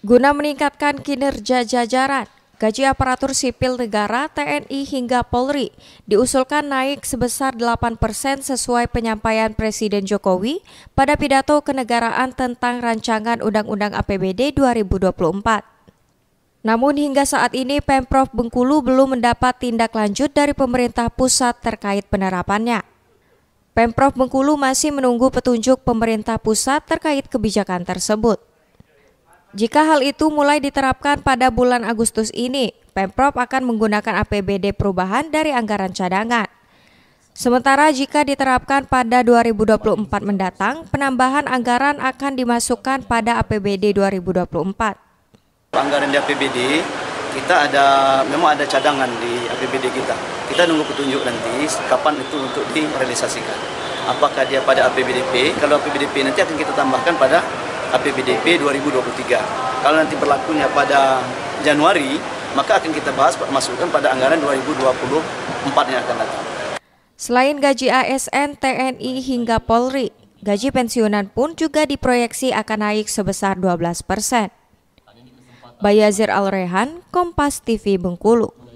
Guna meningkatkan kinerja jajaran, gaji aparatur sipil negara TNI hingga Polri diusulkan naik sebesar 8 persen sesuai penyampaian Presiden Jokowi pada pidato kenegaraan tentang rancangan Undang-Undang APBD 2024. Namun hingga saat ini Pemprov Bengkulu belum mendapat tindak lanjut dari pemerintah pusat terkait penerapannya. Pemprov Bengkulu masih menunggu petunjuk pemerintah pusat terkait kebijakan tersebut. Jika hal itu mulai diterapkan pada bulan Agustus ini, Pemprov akan menggunakan APBD perubahan dari anggaran cadangan. Sementara jika diterapkan pada 2024 mendatang, penambahan anggaran akan dimasukkan pada APBD 2024. Anggaran di APBD kita ada memang ada cadangan di APBD kita. Kita nunggu petunjuk nanti kapan itu untuk direalisasikan. Apakah dia pada APBDP? Kalau APBDP nanti akan kita tambahkan pada APBDP 2023. Kalau nanti berlakunya pada Januari, maka akan kita bahas masukkan pada anggaran 2024 yang akan datang. Selain gaji ASN, TNI hingga Polri, gaji pensiunan pun juga diproyeksi akan naik sebesar 12 persen. Bayazir Alrehan, Kompas TV Bengkulu.